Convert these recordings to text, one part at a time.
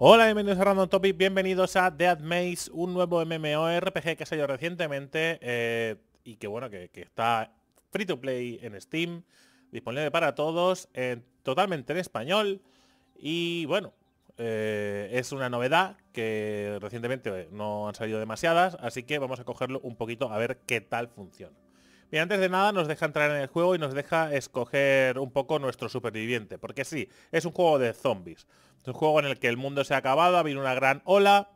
Hola, bienvenidos a Random Topic, bienvenidos a Dead Maze, un nuevo MMORPG que ha salió recientemente eh, y que bueno, que, está free to play en Steam, disponible para todos, totalmente en español y bueno, eh, es una novedad que recientemente eh, no han salido demasiadas, así que vamos a cogerlo un poquito a ver qué tal funciona. Bien, antes de nada nos deja entrar en el juego y nos deja escoger un poco nuestro superviviente, porque sí, es un juego de zombies un juego en el que el mundo se ha acabado, ha habido una gran ola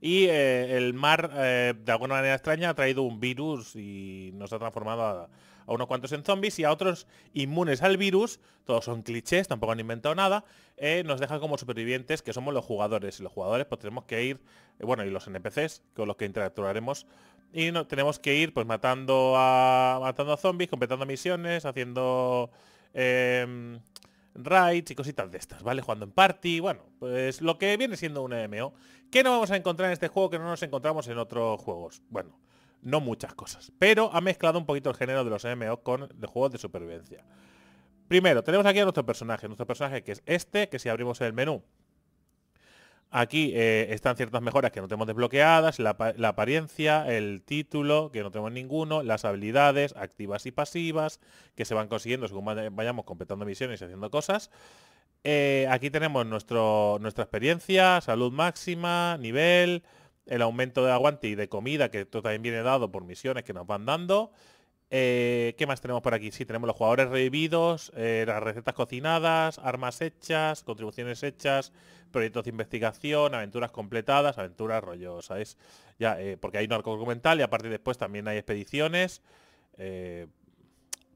y eh, el mar, eh, de alguna manera extraña, ha traído un virus y nos ha transformado a, unos cuantos en zombies y a otros inmunes al virus, todos son clichés, tampoco han inventado nada, eh, nos dejan como supervivientes que somos los jugadores. Y los jugadores pues tenemos que ir, bueno, y los NPCs con los que interactuaremos, y no, tenemos que ir pues matando a, matando a zombies, completando misiones, haciendo... Eh, chicos y cositas de estas, ¿vale? Jugando en party, bueno, pues lo que viene siendo un MMO. ¿Qué no vamos a encontrar en este juego que no nos encontramos en otros juegos? Bueno, no muchas cosas, pero ha mezclado un poquito el género de los MMO con los juegos de supervivencia. Primero, tenemos aquí a nuestro personaje, nuestro personaje que es este, que si abrimos el menú Aquí eh, están ciertas mejoras que no tenemos desbloqueadas, la, apariencia, el título, que no tenemos ninguno, las habilidades activas y pasivas, que se van consiguiendo según vayamos completando misiones y haciendo cosas. Eh, aquí tenemos nuestra experiencia, salud máxima, nivel, el aumento de aguante y de comida, que esto también viene dado por misiones que nos van dando. Eh, ¿Qué más tenemos por aquí? Sí, tenemos los jugadores revividos, eh, las recetas cocinadas, armas hechas, contribuciones hechas, proyectos de investigación, aventuras completadas, aventuras rollo, ¿sabes? Ya, eh, porque hay un arco argumental y a aparte después también hay expediciones.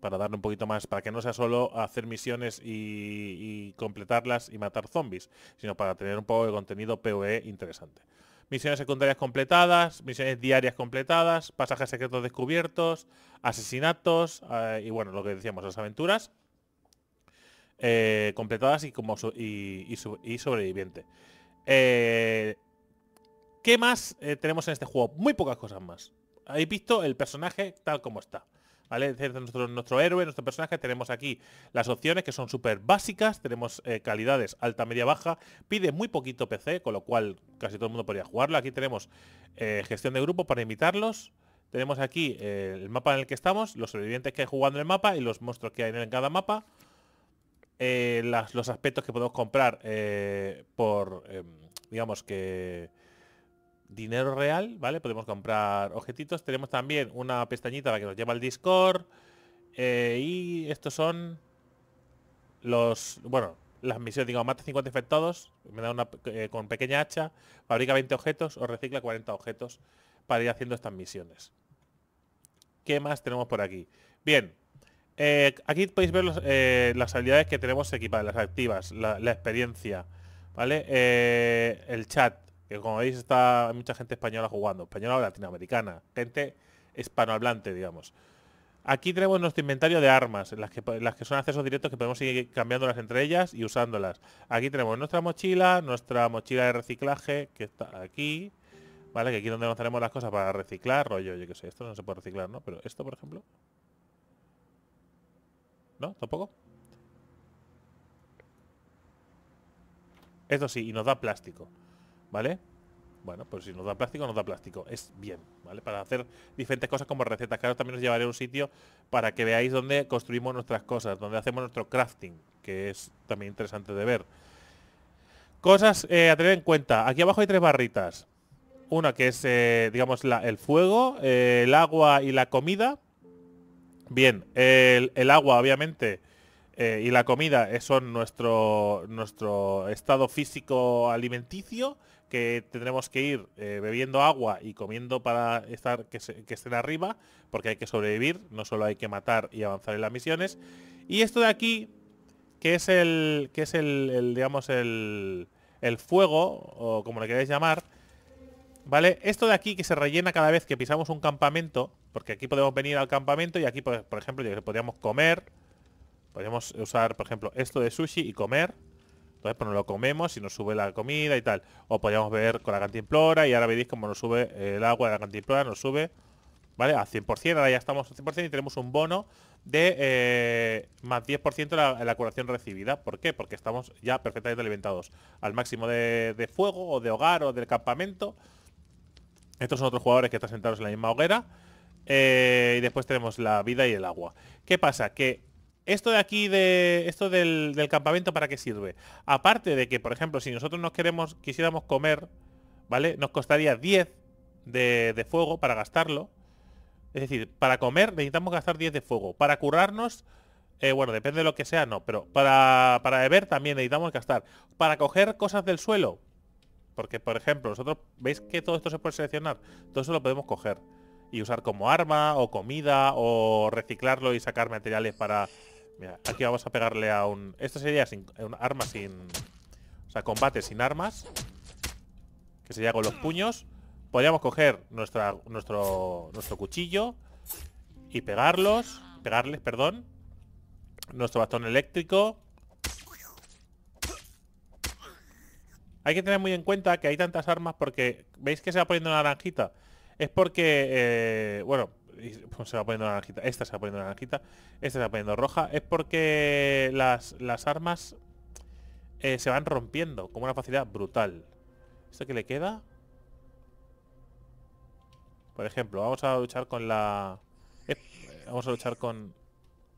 para darle un poquito más, para que no sea solo hacer misiones y, completarlas y matar zombies, sino para tener un poco de contenido PvE interesante misiones secundarias completadas, misiones diarias completadas, pasajes secretos descubiertos, asesinatos eh, y bueno, lo que decíamos, las aventuras eh, completadas y, como y, sobreviviente. Eh, ¿Qué más tenemos en este juego? Muy pocas cosas más. Habéis visto el personaje tal como está. ¿vale? nuestro, héroe, nuestro personaje. Tenemos aquí las opciones que son súper básicas. Tenemos eh, calidades alta, media, baja. Pide muy poquito PC, con lo cual casi todo el mundo podría jugarlo. Aquí tenemos eh, gestión de grupo para invitarlos. Tenemos aquí eh, el mapa en el que estamos, los sobrevivientes que hay jugando en el mapa y los monstruos que hay en cada mapa. los aspectos que podemos comprar por, em, digamos que dinero real, ¿vale? Podemos comprar objetitos. Tenemos también una pestañita para que nos lleva al Discord. Eh, y estos son los... Bueno, las misiones, digo, mata 50 infectados, me da una eh, con pequeña hacha, fabrica 20 objetos o recicla 40 objetos para ir haciendo estas misiones. ¿Qué más tenemos por aquí? Bien, eh, aquí podéis ver las habilidades que tenemos equipadas, las activas, la, la experiencia, ¿vale? el chat, que como veis está mucha gente española jugando, española o latinoamericana, gente hispanohablante, digamos. Aquí tenemos nuestro inventario de armas, las que, las que son accesos directos que podemos ir cambiándolas entre ellas y usándolas. Aquí tenemos nuestra mochila, nuestra mochila de reciclaje, que está aquí. ¿Vale? Que aquí es donde nos tenemos las cosas para reciclar, rollo, yo qué sé, esto no se puede reciclar, ¿no? Pero esto, por ejemplo. ¿No? ¿Tampoco? Esto sí, y nos da plástico. ¿vale? Bueno, pues si nos da plástico, nos da plástico. Es bien, ¿vale? Para hacer diferentes cosas como recetas. Claro, también os llevaré a un sitio para que veáis dónde construimos nuestras cosas, dónde hacemos nuestro crafting, que es también interesante de ver. Cosas eh, a tener en cuenta. Aquí abajo hay tres barritas. Una que es, eh, digamos, el fuego, eh, el agua y la comida. Bien, el, agua, obviamente, y la comida son nuestro, nuestro estado físico alimenticio que tendremos que ir eh, bebiendo agua y comiendo para estar que, estén arriba, porque hay que sobrevivir, no solo hay que matar y avanzar en las misiones. Y esto de aquí, que es el, que es el, digamos, el, el fuego, o como le queráis llamar, ¿Vale? Esto de aquí que se rellena cada vez que pisamos un campamento, porque aquí podemos venir al campamento y aquí, por, pues, por ejemplo, podríamos comer, podríamos usar, por ejemplo, esto de sushi y comer, entonces, pues no lo comemos y nos sube la comida y tal. O podríamos ver con la cantimplora y ahora veréis como nos sube el agua de la cantimplora, nos sube, ¿vale? A 100%, ahora ya estamos a 100% y tenemos un bono de eh, más 10% la, la curación recibida. ¿Por qué? Porque estamos ya perfectamente alimentados. Al máximo de, fuego o de hogar o del campamento. Estos son otros jugadores que están sentados en la misma hoguera. Eh, y después tenemos la vida y el agua. ¿Qué pasa? Que esto de aquí de esto del, campamento para qué sirve aparte de que por ejemplo si nosotros nos queremos quisiéramos comer vale nos costaría 10 de, fuego para gastarlo es decir para comer necesitamos gastar 10 de fuego para curarnos eh, bueno depende de lo que sea no pero para, para beber también necesitamos gastar para coger cosas del suelo porque por ejemplo nosotros veis que todo esto se puede seleccionar todo eso lo podemos coger y usar como arma o comida o reciclarlo y sacar materiales para aquí vamos a pegarle a un... Esto sería sin, eh, un arma sin... O sea, combate sin armas. Que sería con los puños. Podríamos coger nuestro, nuestro cuchillo. Y pegarlos. Pegarles, perdón. Nuestro bastón eléctrico. Hay que tener muy en cuenta que hay tantas armas porque... ¿Veis que se va poniendo naranjita? Es porque... Eh, bueno, pues, se va poniendo naranjita, esta se va poniendo naranjita, esta se va poniendo roja, es porque las, armas eh, se van rompiendo con una facilidad brutal. ¿Esto que le queda? Por ejemplo, vamos a luchar con la... Eh, vamos a luchar con...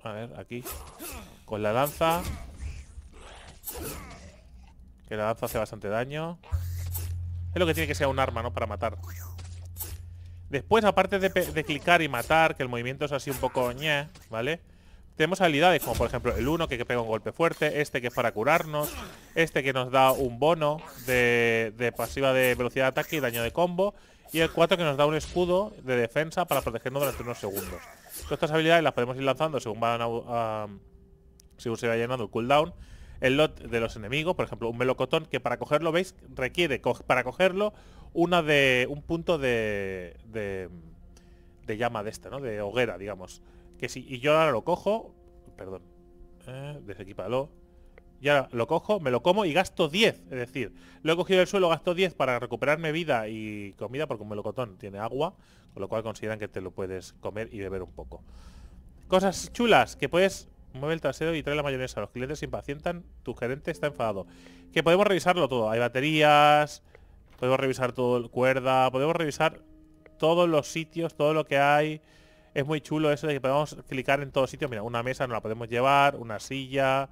A ver, aquí. Con la lanza. Que la lanza hace bastante daño. Es lo que tiene que ser un arma, ¿no? Para matar. Después, aparte de, clicar y matar, que el movimiento es así un poco ñe, ¿vale? Tenemos habilidades como, por ejemplo, el 1 que, pega un golpe fuerte, este que es para curarnos, este que nos da un bono de, pasiva de velocidad de ataque y daño de combo, y el 4 que nos da un escudo de defensa para protegernos durante unos segundos. Todas estas habilidades las podemos ir lanzando según ah, se va llenando el cooldown. El lot de los enemigos, por ejemplo, un melocotón que para cogerlo, veis, requiere para cogerlo una de un punto de, de, de llama de esta, ¿no? De hoguera, digamos. Que si y yo ahora lo cojo, perdón, eh, desequipalo. Y lo cojo, me lo como y gasto 10. Es decir, lo he cogido del suelo, gasto 10 para recuperarme vida y comida, porque un melocotón tiene agua, con lo cual consideran que te lo puedes comer y beber un poco. Cosas chulas que puedes mueve el trasero y trae la mayonesa. Los clientes se impacientan, tu gerente está enfadado. Que podemos revisarlo todo. Hay baterías, Podemos revisar todo el cuerda, podemos revisar todos los sitios, todo lo que hay. Es muy chulo eso de que podemos clicar en todos sitios. Mira, una mesa no la podemos llevar, una silla.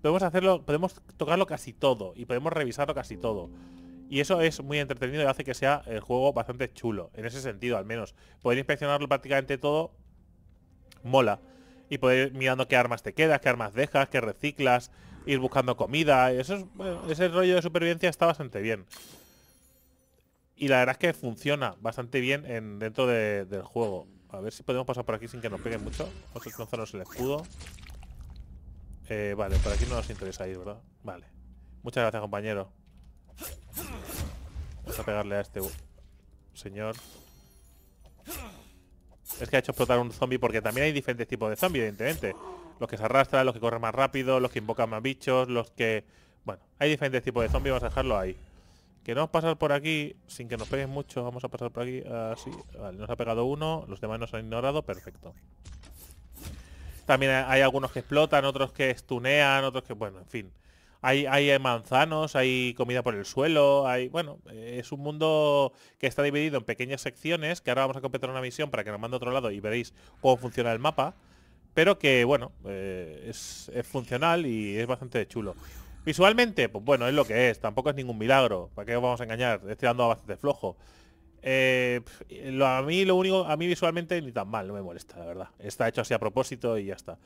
Podemos hacerlo, podemos tocarlo casi todo y podemos revisarlo casi todo. Y eso es muy entretenido y hace que sea el juego bastante chulo, en ese sentido al menos. Poder inspeccionarlo prácticamente todo mola. Y poder mirando qué armas te quedas, qué armas dejas, qué reciclas, ir buscando comida. Eso es, ese rollo de supervivencia está bastante bien y la verdad es que funciona bastante bien dentro del juego. A ver si podemos pasar por aquí sin que nos peguen mucho. Vamos a lanzarnos el escudo. Eh, vale, por aquí no nos interesa ir, ¿verdad? Vale. Muchas gracias, compañero. Vamos a pegarle a este señor. Es que ha hecho explotar un zombie porque también hay diferentes tipos de zombies, evidentemente. Los que se arrastran, los que corren más rápido, los que invocan más bichos, los que... Bueno, hay diferentes tipos de zombies, vamos a dejarlo ahí que Queremos pasar por aquí sin que nos peguen mucho. Vamos a pasar por aquí así. Vale, nos ha pegado uno. Los demás nos han ignorado. Perfecto. También hay algunos que explotan, otros que estunean, otros que... Bueno, en fin. Hay, hay manzanos, hay comida por el suelo, hay... Bueno, es un mundo que está dividido en pequeñas secciones, que ahora vamos a completar una misión para que nos mande a otro lado y veréis cómo funciona el mapa pero que bueno eh, es, es, funcional y es bastante chulo Visualmente, pues bueno, es lo que es. Tampoco es ningún milagro. ¿Para qué os vamos a engañar? Estoy dando bastante flojo. Eh, eh, lo, a mí lo único, a mí visualmente ni tan mal, no me molesta, la verdad. Está hecho así a propósito y ya está.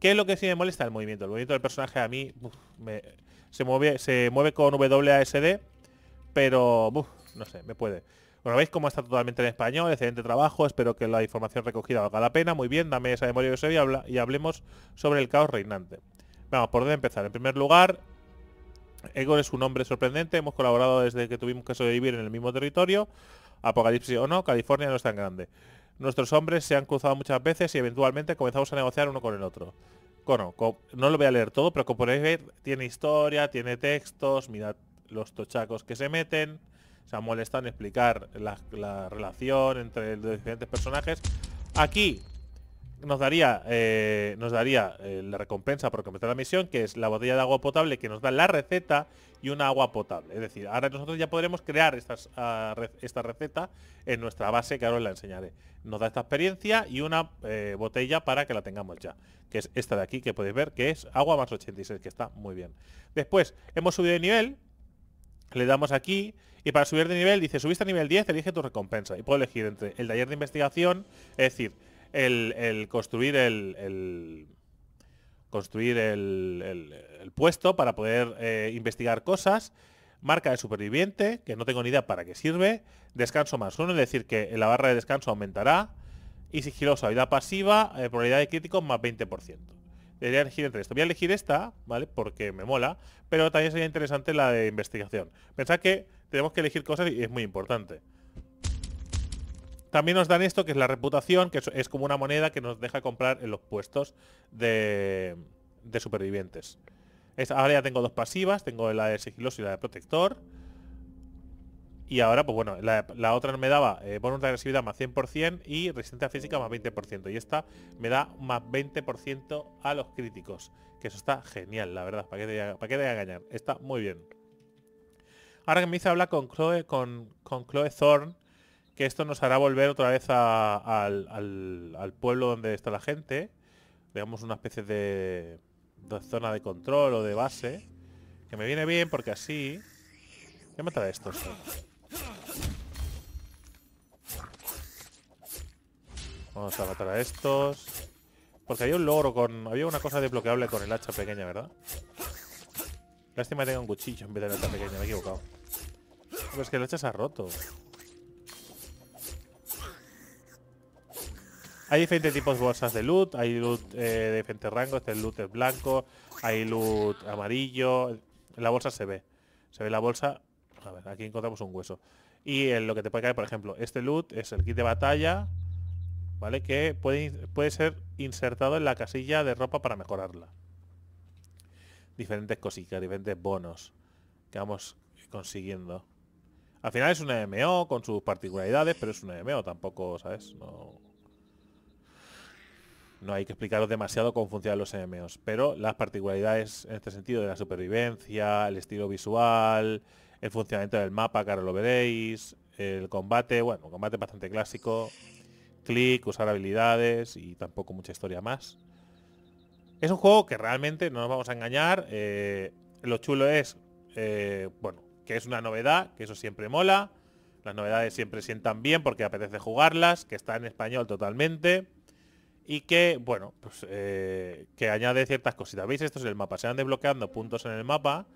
¿Qué es lo que sí me molesta? El movimiento. El movimiento del personaje a mí se, mueve, se mueve con WASD, pero no sé, me puede. Bueno, veis cómo está totalmente en español, excelente trabajo, espero que la información recogida valga la pena. Muy bien, dame esa memoria USB y hablemos sobre el caos reinante. Vamos, ¿por dónde empezar? En primer lugar, Egor es un hombre sorprendente, hemos colaborado desde que tuvimos que sobrevivir en el mismo territorio, apocalipsis o no, California no es tan grande. Nuestros hombres se han cruzado muchas veces y eventualmente comenzamos a negociar uno con el otro. Bueno, no lo voy a leer todo, pero como podéis ver, tiene historia, tiene textos, mirad los tochacos que se meten, se molestan en explicar la relación entre los diferentes personajes. Aquí nos daría, eh, nos daría eh, la recompensa por completar la misión, que es la botella de agua potable que nos da la receta y una agua potable. Es decir, ahora nosotros ya podremos crear estas, ah, esta receta en nuestra base, que ahora os la enseñaré. Nos da esta experiencia y una eh, botella para que la tengamos ya, que es esta de aquí, que podéis ver, que es agua más 86, que está muy bien. Después, hemos subido de nivel, le damos aquí y para subir de nivel dice, subiste a nivel 10, elige tu recompensa. Y puedo elegir entre el taller de investigación, es decir, el, construir el, construir el, puesto para poder eh, investigar cosas. Marca de superviviente, que no tengo ni idea para qué sirve. Descanso más uno, es decir, que la barra de descanso aumentará. Y sigiloso, vida pasiva, eh, probabilidad de crítico más 20%. Debería elegir entre esto. Voy a elegir esta, ¿vale? Porque me mola. Pero también sería interesante la de investigación. Pensad que tenemos que elegir cosas y es muy importante. También nos dan esto, que es la reputación, que es como una moneda que nos deja comprar en los puestos de, supervivientes. Es, ahora ya tengo dos pasivas, tengo la de sigiloso y la de protector. Y ahora, pues bueno, la, otra me daba eh, bonus de agresividad más 100% y resistencia física más 20%. Y esta me da más 20% a los críticos. Que eso está genial, la verdad. ¿Para qué te, para qué voy a engañar? Está muy bien. Ahora que me hice hablar con Chloe, con, con Chloe Thorne, que esto nos hará volver otra vez al, pueblo donde está la gente, Veamos una especie de, zona de control o de base, que me viene bien porque así... Voy a matar a estos. Vamos a matar a estos. Porque había un logro con... Había una cosa desbloqueable con el hacha pequeña, ¿verdad? Lástima que tenga un cuchillo en vez de la hacha pequeña, me he equivocado. Pero es que el hacha se ha roto. Hay diferentes tipos de bolsas de loot, hay loot eh, de diferentes rangos, este loot es blanco, hay loot amarillo, la bolsa se ve, se ve la bolsa, a ver, aquí encontramos un hueso. Y lo que te puede caer, por ejemplo, este loot es el kit de batalla, ¿vale? Que puede, ser insertado en la casilla de ropa para mejorarla. Diferentes cositas, diferentes bonos que vamos consiguiendo. Al final es un MO con sus particularidades, pero es un MMO, tampoco, ¿sabes? No, no hay que explicaros demasiado cómo funcionan los MMOs, e pero las particularidades en este sentido de la supervivencia, el estilo visual, el funcionamiento del mapa, que ahora lo veréis, el combate, bueno, combate bastante clásico, clic, usar habilidades y tampoco mucha historia más. Es un juego que realmente, no nos vamos a engañar, eh, lo chulo es, eh, bueno, que es una novedad, que eso siempre mola, las novedades siempre sientan bien porque apetece jugarlas, que está en español totalmente, y que, bueno, pues eh, que añade ciertas cositas. ¿Veis? Esto es el mapa. Se van desbloqueando puntos en el mapa.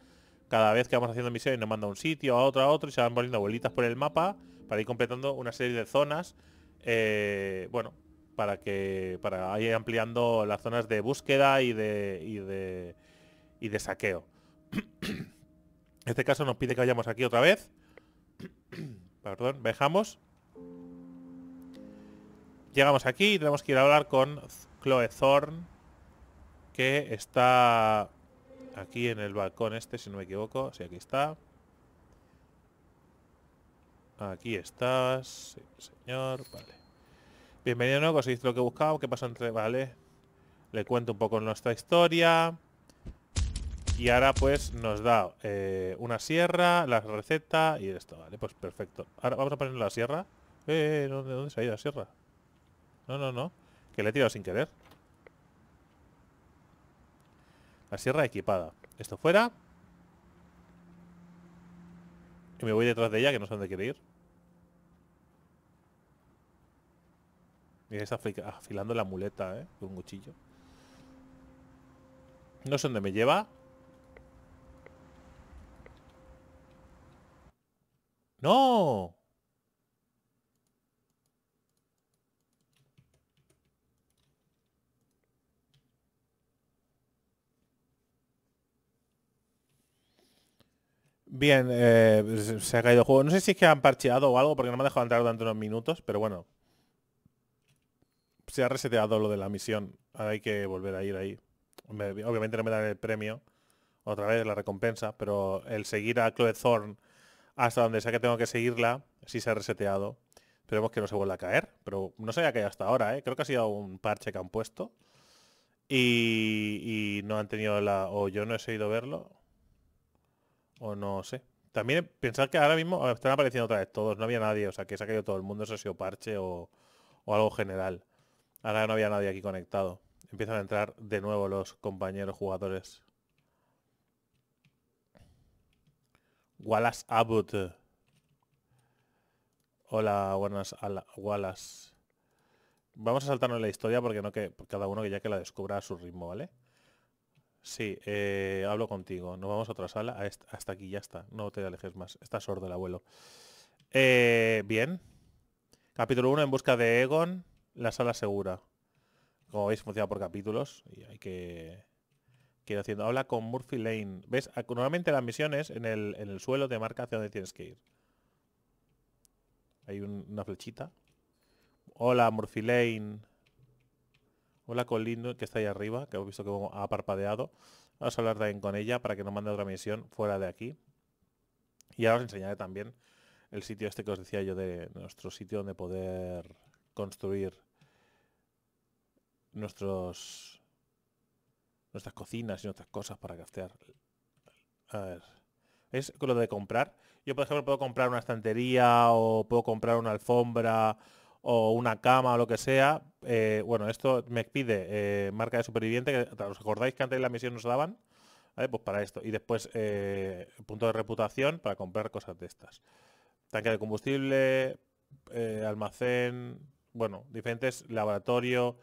Cada vez que vamos haciendo misiones nos manda a un sitio, a otro, a otro y se van poniendo bolitas por el mapa para ir completando una serie de zonas. Eh, bueno, para que para ir ampliando las zonas de búsqueda y de, y de, saqueo. En este caso nos pide que vayamos aquí otra vez. Perdón, dejamos llegamos aquí y tenemos que ir a hablar con Chloe Thorn, que está aquí en el balcón este, si no me equivoco. Sí, aquí está. Aquí estás, sí, señor. Vale. Bienvenido nuevo, conseguiste lo que buscaba. ¿Qué pasa entre...? Vale. Le cuento un poco nuestra historia. Y ahora pues nos da eh, una sierra, la receta y esto. Vale, pues perfecto. Ahora vamos a poner la sierra. Eh, ¿dónde, ¿dónde se ha ido la sierra? No, no, no. Que le he tirado sin querer. La sierra equipada. Esto fuera. Y me voy detrás de ella, que no sé dónde quiere ir. Mira, está afilando la muleta, ¿eh? Con un cuchillo. No sé dónde me lleva. ¡No! Bien, eh, se ha caído el juego. No sé si es que han parcheado o algo, porque no me ha dejado entrar durante unos minutos, pero bueno. Se ha reseteado lo de la misión. Ahora hay que volver a ir ahí. Obviamente no me dan el premio, otra vez la recompensa, pero el seguir a Chloe Thorne hasta donde sea que tengo que seguirla, sí se ha reseteado. Esperemos que no se vuelva a caer, pero no se haya caído hasta ahora, ¿eh? Creo que ha sido un parche que han puesto. Y, y no han tenido la... o yo no he seguido verlo. O no sé. También pensar que ahora mismo ah, están apareciendo otra vez todos, no había nadie, o sea que se ha caído todo el mundo, eso ha sido parche o, o algo general. Ahora no había nadie aquí conectado. Empiezan a entrar de nuevo los compañeros jugadores. Wallace Abbott. Hola, buenas Wallace. Vamos a saltarnos la historia porque no que cada uno que ya que la descubra a su ritmo, ¿vale? Sí, eh, hablo contigo. Nos vamos a otra sala. hasta aquí ya está. No te alejes más. Está sordo el abuelo. Eh, bien. Capítulo 1 en busca de Egon, la sala segura. Como veis, funciona por capítulos y hay que, haciendo. Habla con Murphy Lane. ¿Ves? Ah, normalmente las misiones en el, en el suelo de marca hacia dónde tienes que ir. Hay una flechita. Hola, Murphy Lane. Hola Colin, que está ahí arriba, que hemos visto que ha parpadeado. Vamos a hablar también con ella para que nos mande otra misión fuera de aquí. Y ahora os enseñaré también el sitio este que os decía yo de nuestro sitio donde poder construir nuestros nuestras cocinas y otras cosas para craftear. A ver. Es lo de comprar. Yo, por ejemplo, puedo comprar una estantería o puedo comprar una alfombra o una cama o lo que sea. Eh, bueno, esto me pide eh, marca de superviviente, que os acordáis que antes la misión nos daban, pues para esto. Y después eh, punto de reputación para comprar cosas de estas. Tanque de combustible, almacén, bueno, diferentes laboratorio,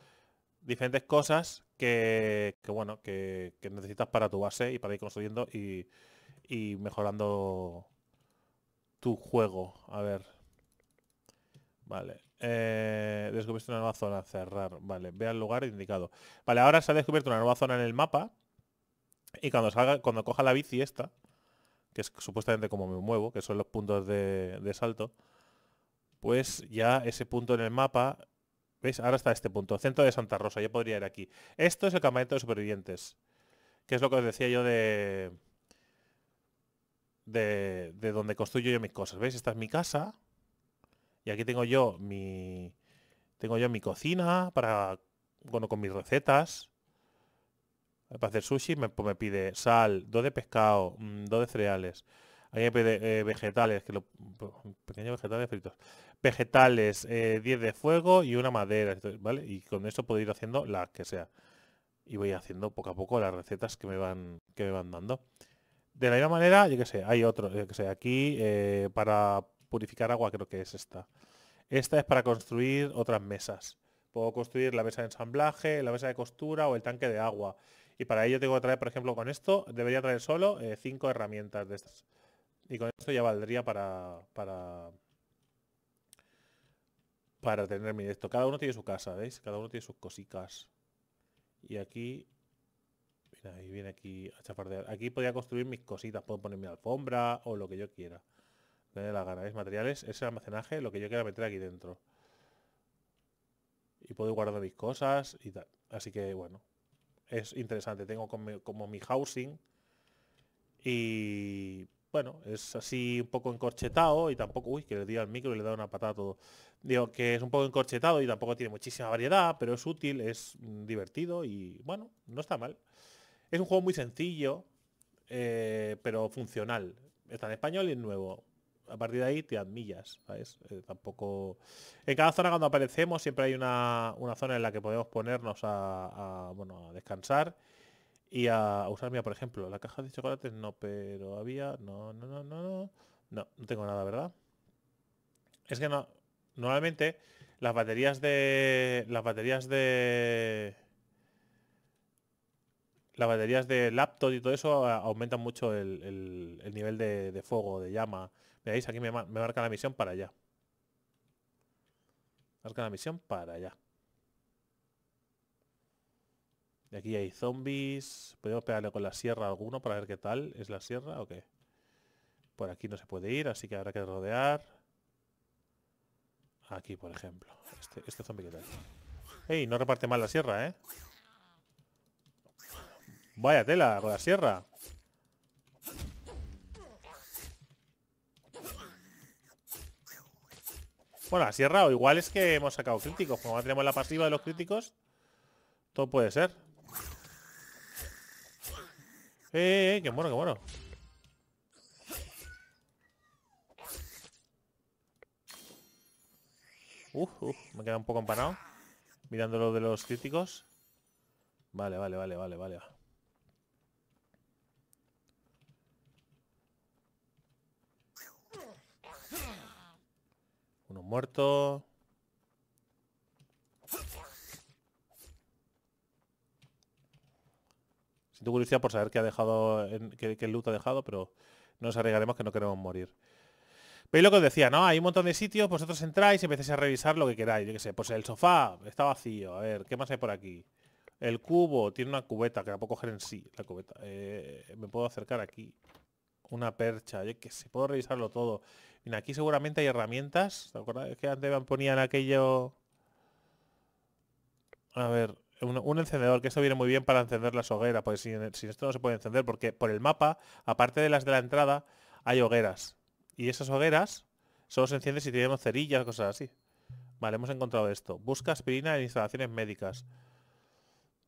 diferentes cosas que, que bueno, que, que, necesitas para tu base y para ir construyendo y, y mejorando tu juego. A ver. Vale. Eh, descubriste una nueva zona, cerrar. Vale, ve al lugar indicado. Vale, ahora se ha descubierto una nueva zona en el mapa. Y cuando salga, cuando coja la bici esta, que es supuestamente como me muevo, que son los puntos de, salto, pues ya ese punto en el mapa. ¿Veis? Ahora está este punto. Centro de Santa Rosa, yo podría ir aquí. Esto es el campamento de supervivientes. Que es lo que os decía yo de. De, de donde construyo yo mis cosas. ¿Veis? Esta es mi casa y aquí tengo yo mi, tengo yo mi cocina para, bueno, con mis recetas. Eh, para hacer sushi pues me, pide sal, dos de pescado, mm, dos de cereales. Aquí me pide eh, vegetales, que pues, pequeños vegetales fritos. Vegetales, 10 eh, de fuego y una madera, Y con eso puedo ir haciendo las que sea. Y voy haciendo poco a poco las recetas que me van, que me van dando. De la misma manera, yo que sé, hay otro, yo que sé, aquí para purificar agua, creo que es esta. Esta es para construir otras mesas. Puedo construir la mesa de ensamblaje, la mesa de costura o el tanque de agua. Y para ello tengo que traer, por ejemplo, con esto, debería traer solo eh, cinco herramientas de estas. Y con esto ya valdría para, para, para tener mi esto. Cada uno tiene su casa, ¿veis? Cada uno tiene sus cositas. Y aquí viene aquí Aquí podría construir mis cositas. Puedo poner mi alfombra o lo que yo quiera de la gana. es Materiales, ese almacenaje, lo que yo quiera meter aquí dentro. Y puedo guardar mis cosas y tal. Así que, bueno, es interesante. Tengo como, mi housing y bueno, es así un poco encorchetado y tampoco, uy, que le di al micro y le da una patada a todo. Digo que es un poco encorchetado y tampoco tiene muchísima variedad, pero es útil, es mm, divertido y bueno, no está mal. Es un juego muy sencillo, eh, pero funcional. Está en español y es nuevo a partir de ahí te admillas... ¿sabes? Eh, tampoco... En cada zona cuando aparecemos siempre hay una, una zona en la que podemos ponernos a, bueno, a descansar y a usar, por ejemplo, la caja de chocolates no, pero había... No, no, no, no, no. No, no tengo nada, ¿verdad? Es que no... Normalmente las baterías de... Las baterías de... Las baterías de laptop y todo eso aumentan mucho el, el, nivel de, de fuego, de llama Veis, aquí me, marca la misión para allá. Marca la misión para allá. Y aquí hay zombies. Podemos pegarle con la sierra a alguno para ver qué tal. ¿Es la sierra o qué? Por aquí no se puede ir, así que habrá que rodear. Aquí, por ejemplo. Este, este zombie que tal. ¡Ey! No reparte mal la sierra, ¿eh? Vaya tela con la sierra. Bueno, así es raro. Igual es que hemos sacado críticos. Como tenemos la pasiva de los críticos, todo puede ser. Eh, eh, eh, qué bueno, qué bueno. Uh, uh, me queda un poco empanado. Mirando lo de los críticos. Vale, vale, vale, vale, vale. muerto. Siento curiosidad por saber que ha dejado, que el loot ha dejado, pero no nos arriesgaremos que no queremos morir. pero lo que os decía, ¿no? Hay un montón de sitios, vosotros entráis y empecéis a revisar lo que queráis. Yo qué sé, pues el sofá está vacío. A ver, ¿qué más hay por aquí? El cubo tiene una cubeta que la puedo coger en sí, la cubeta. Eh, me puedo acercar aquí. Una percha, yo qué sé, puedo revisarlo todo aquí seguramente hay herramientas. ¿Te acuerdas que antes ponían aquello... A ver, un, encendedor, que esto viene muy bien para encender las hogueras, pues sin, esto no se puede encender, porque por el mapa, aparte de las de la entrada, hay hogueras. Y esas hogueras solo se encienden si tenemos cerillas, cosas así. Vale, hemos encontrado esto. Busca aspirina en instalaciones médicas.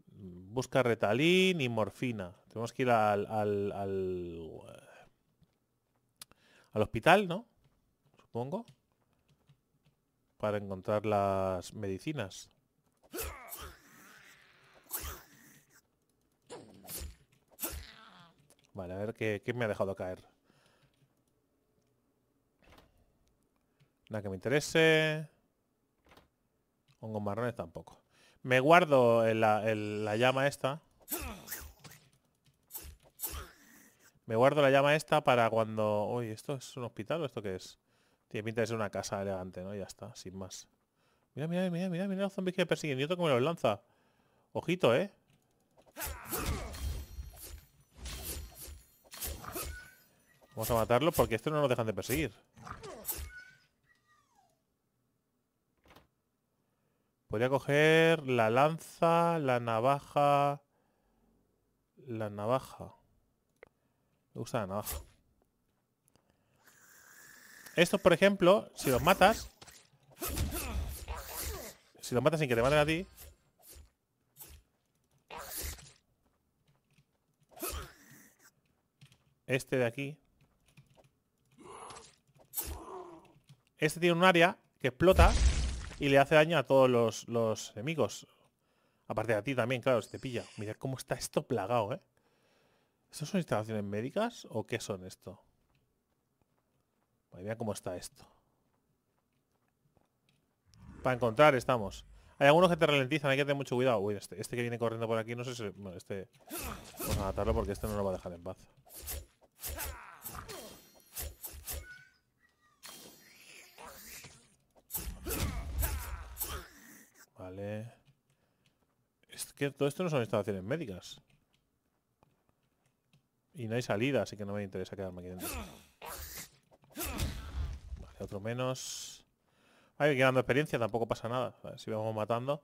Busca retalín y morfina. Tenemos que ir al, al hospital, ¿no? pongo Para encontrar las medicinas. Vale, a ver qué, me ha dejado caer. Nada que me interese. Hongos marrones tampoco. Me guardo la, la llama esta. Me guardo la llama esta para cuando... Uy, ¿esto es un hospital o esto qué es? Tiene pinta de ser una casa elegante, ¿no? Ya está, sin más. Mira, mira, mira, mira, mira los zombies que persiguen. Y otro que los lanza. Ojito, ¿eh? Vamos a matarlo porque estos no nos dejan de perseguir. Podría coger la lanza, la navaja... La navaja. Me gusta la navaja. Estos, por ejemplo, si los matas... Si los matas sin que te maten a ti... Este de aquí. Este tiene un área que explota y le hace daño a todos los, enemigos. Aparte de a ti también, claro, si te pilla. Mira cómo está esto plagado, ¿eh? ¿Estas son instalaciones médicas o qué son esto? Madre cómo está esto. Para encontrar estamos. Hay algunos que te ralentizan, hay que tener mucho cuidado. Uy, este, este, que viene corriendo por aquí, no sé si... Bueno, este... Vamos a matarlo porque este no lo va a dejar en paz. Vale. Es que todo esto no son instalaciones médicas. Y no hay salida, así que no me interesa quedarme aquí dentro otro menos. Ay, ganando experiencia, tampoco pasa nada. si vamos matando.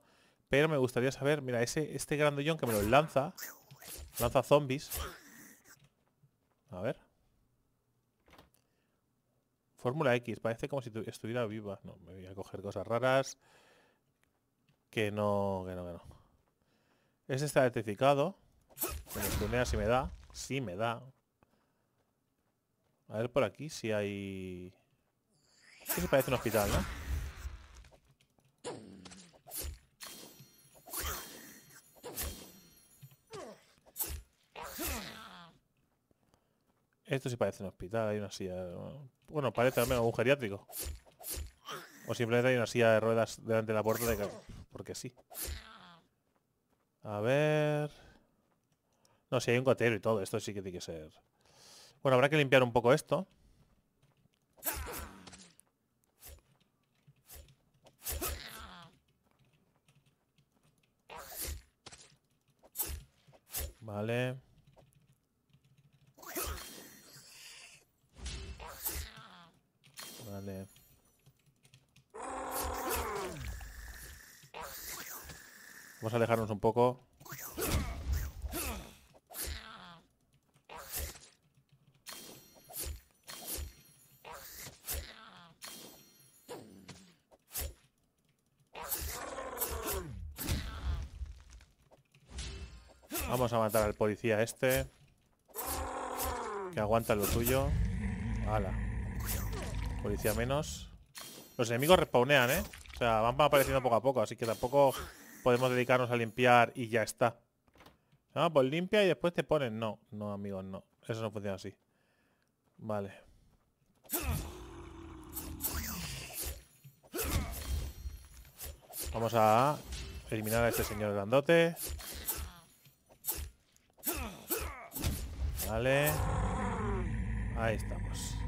Pero me gustaría saber, mira, ese, este grandullón que me lo lanza. Lanza zombies. A ver. Fórmula X, parece como si estuviera viva. No, me voy a coger cosas raras. Que no, que no, que no. Ese está certificado Me si me da. Si me da. A ver por aquí si hay... Esto se parece un hospital, ¿no? Esto sí parece un hospital, hay una silla... Bueno, parece al menos un geriátrico. O simplemente hay una silla de ruedas delante de la puerta de Porque sí. A ver... No, si hay un gotero y todo, esto sí que tiene que ser... Bueno, habrá que limpiar un poco esto. Vale. Vale. Vamos a alejarnos un poco. Vamos a matar al policía este. Que aguanta lo tuyo. Hala. Policía menos. Los enemigos respawnean, ¿eh? O sea, van apareciendo poco a poco, así que tampoco podemos dedicarnos a limpiar y ya está. Ah, pues limpia y después te ponen. No, no, amigos, no. Eso no funciona así. Vale. Vamos a eliminar a este señor grandote. Vale. Ahí estamos.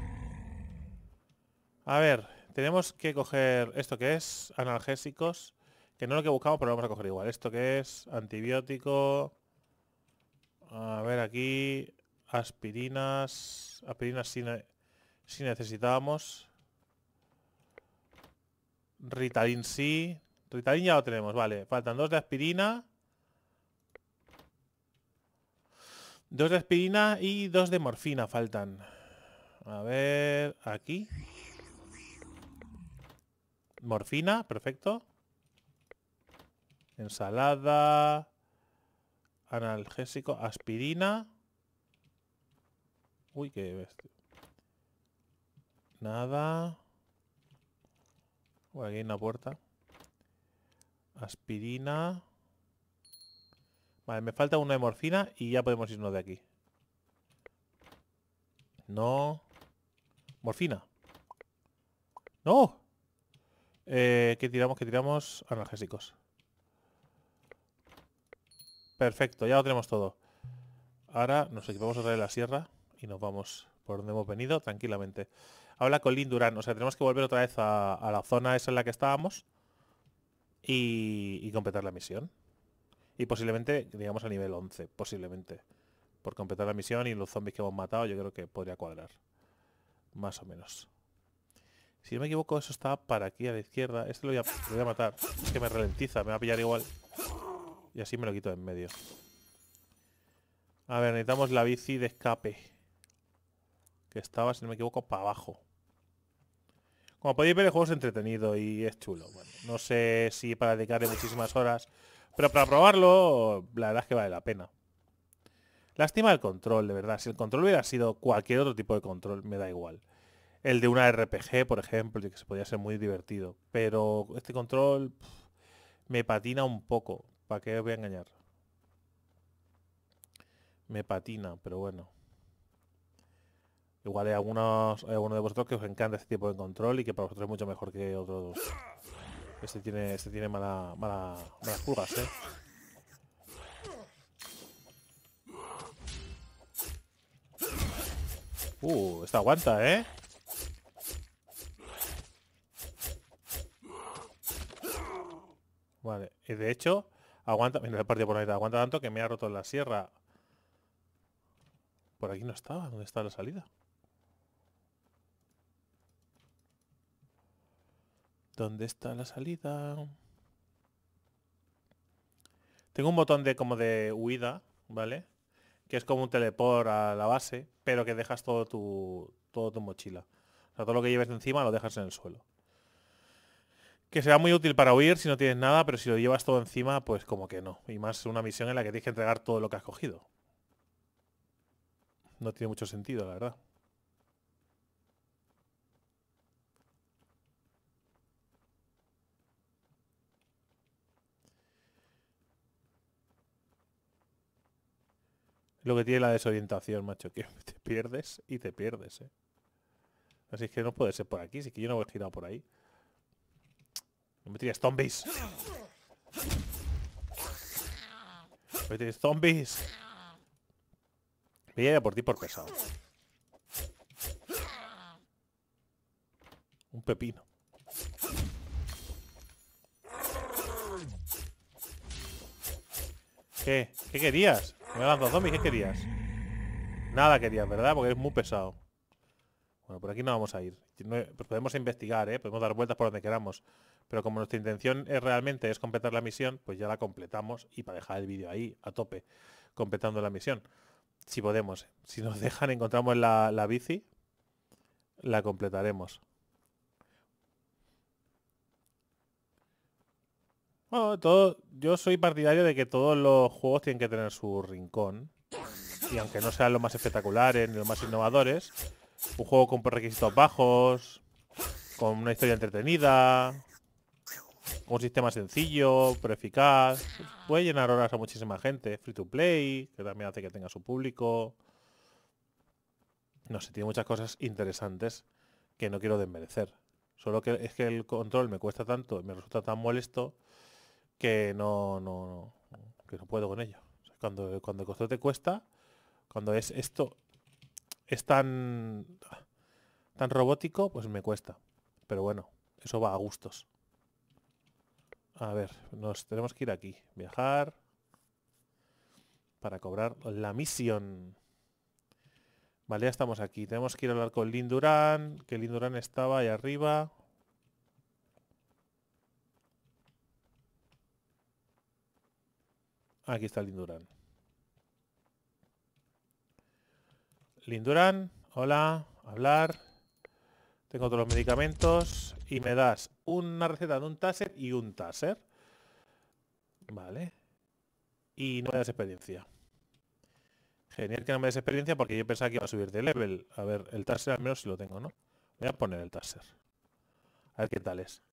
A ver, tenemos que coger esto que es analgésicos, que no es lo que buscamos, pero lo vamos a coger igual. Esto que es antibiótico. A ver aquí, aspirinas, aspirinas si, necesitamos necesitábamos. Ritalin sí, Ritalin ya lo tenemos, vale. Faltan dos de aspirina. Dos de aspirina y dos de morfina faltan. A ver, aquí. Morfina, perfecto. Ensalada. Analgésico, aspirina. Uy, qué bestia. Nada. aquí hay una puerta. Aspirina. Vale, me falta una de morfina y ya podemos irnos de aquí. No. Morfina. No. Eh, ¿Qué tiramos? ¿Qué tiramos? Analgésicos. Perfecto, ya lo tenemos todo. Ahora nos equipamos otra vez la sierra y nos vamos por donde hemos venido tranquilamente. Habla con Lindurán. o sea, tenemos que volver otra vez a, la zona esa en la que estábamos y completar la misión. Y posiblemente, digamos, a nivel 11, posiblemente. Por completar la misión y los zombies que hemos matado, yo creo que podría cuadrar. Más o menos. Si no me equivoco, eso está para aquí, a la izquierda. Este lo voy a, matar. Es que me ralentiza, me va a pillar igual. Y así me lo quito de en medio. A ver, necesitamos la bici de escape. Que estaba, si no me equivoco, para abajo. Como podéis ver, el juego es entretenido y es chulo. no sé si para dedicarle muchísimas horas pero para probarlo, la verdad es que vale la pena. Lástima el control, de verdad. Si el control hubiera sido cualquier otro tipo de control, me da igual. El de una RPG, por ejemplo, que se podía ser muy divertido. Pero este control me patina un poco. ¿Para qué os voy a engañar? Me patina, pero bueno. Igual hay algunos, hay algunos de vosotros que os encanta este tipo de control y que para vosotros es mucho mejor que otros. Este tiene, este tiene mala, mala, malas pulgas, ¿eh? Uh, esta aguanta, ¿eh? Vale, y de hecho, aguanta... Mira, he partido por la aguanta tanto que me ha roto la sierra. Por aquí no estaba, ¿dónde está la salida? ¿Dónde está la salida? Tengo un botón de como de huida, ¿vale? Que es como un teleport a la base, pero que dejas todo tu, todo tu mochila. O sea, todo lo que lleves encima lo dejas en el suelo. Que será muy útil para huir si no tienes nada, pero si lo llevas todo encima, pues como que no. Y más una misión en la que tienes que entregar todo lo que has cogido. No tiene mucho sentido, la verdad. Lo que tiene la desorientación, macho, que te pierdes y te pierdes, ¿eh? Así que no puede ser por aquí, así que yo no voy a tirar por ahí. No me tiras zombies. me tiras zombies. Voy a por ti por pesado. Un pepino. ¿Qué? ¿Qué querías? Me dos ¿qué querías? Nada querías, ¿verdad? Porque es muy pesado. Bueno, por aquí no vamos a ir. Pues podemos investigar, ¿eh? Podemos dar vueltas por donde queramos. Pero como nuestra intención es realmente es completar la misión, pues ya la completamos y para dejar el vídeo ahí, a tope, completando la misión. Si podemos. Si nos dejan, encontramos la, la bici, la completaremos. todo, yo soy partidario de que todos los juegos tienen que tener su rincón. Y aunque no sean los más espectaculares ni los más innovadores, un juego con requisitos bajos, con una historia entretenida, un sistema sencillo, pero eficaz, puede llenar horas a muchísima gente, free to play, que también hace que tenga su público. No sé, tiene muchas cosas interesantes que no quiero desmerecer. Solo que es que el control me cuesta tanto y me resulta tan molesto que no, no, no, que no puedo con ello. cuando, cuando el costo te cuesta, cuando es esto es tan, tan robótico, pues me cuesta. Pero bueno, eso va a gustos. A ver, nos tenemos que ir aquí. Viajar. Para cobrar la misión. Vale, ya estamos aquí. Tenemos que ir a hablar con Linduran. Que Linduran estaba ahí arriba. Aquí está Lindurán. Lindurán, hola, hablar. Tengo todos los medicamentos y me das una receta de un taser y un taser. Vale. Y no me das experiencia. Genial que no me des experiencia porque yo pensaba que iba a subir de level. A ver, el taser al menos si lo tengo, ¿no? Voy a poner el taser. A ver qué tal es.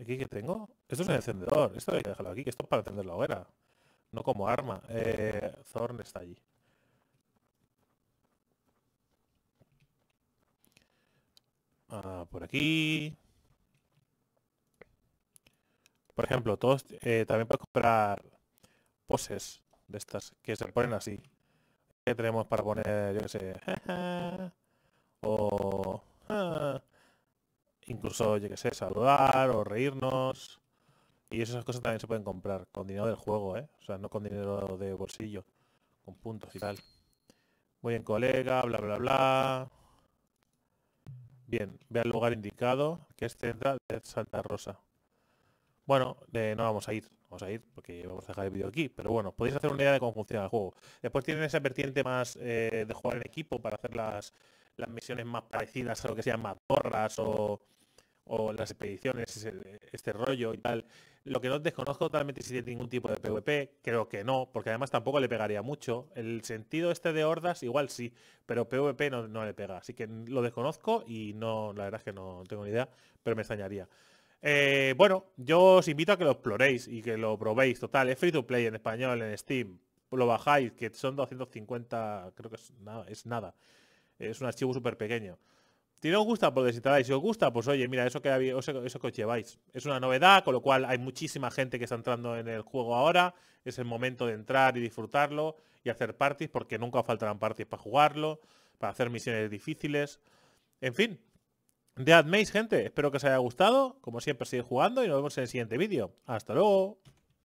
¿Aquí que tengo? Esto es un encendedor. Esto hay que dejarlo aquí, que esto es para atender la hoguera. No como arma. Eh, Zorn está allí. Ah, por aquí. Por ejemplo, todos eh, también para comprar poses de estas que se ponen así. Que tenemos para poner, yo qué sé, o... Ah, incluso, yo que sé, saludar o reírnos. Y esas cosas también se pueden comprar con dinero del juego, ¿eh? O sea, no con dinero de bolsillo, con puntos y tal. Voy en colega, bla, bla, bla. Bien, ve al lugar indicado, que es Central de Santa Rosa. Bueno, eh, no vamos a ir, vamos a ir porque vamos a dejar el vídeo aquí, pero bueno, podéis hacer una idea de cómo funciona el juego. Después tienen esa vertiente más eh, de jugar en equipo para hacer las, las misiones más parecidas a lo que sean mazmorras o o las expediciones, este rollo y tal. Lo que no desconozco totalmente si tiene ningún tipo de PvP, creo que no, porque además tampoco le pegaría mucho. El sentido este de hordas igual sí, pero PvP no, le pega. Así que lo desconozco y no, la verdad es que no tengo ni idea, pero me extrañaría. Eh, bueno, yo os invito a que lo exploréis y que lo probéis. Total, es free to play en español, en Steam. Lo bajáis, que son 250, creo que nada. Es, nada. es un archivo súper pequeño. Si no os gusta, pues desinstaláis. Si os gusta, pues oye, mira, eso que, eso os lleváis. Es una novedad, con lo cual hay muchísima gente que está entrando en el juego ahora. Es el momento de entrar y disfrutarlo y hacer parties, porque nunca faltarán parties para jugarlo, para hacer misiones difíciles. En fin, De Maze, gente. Espero que os haya gustado. Como siempre, seguid jugando y nos vemos en el siguiente vídeo. Hasta luego.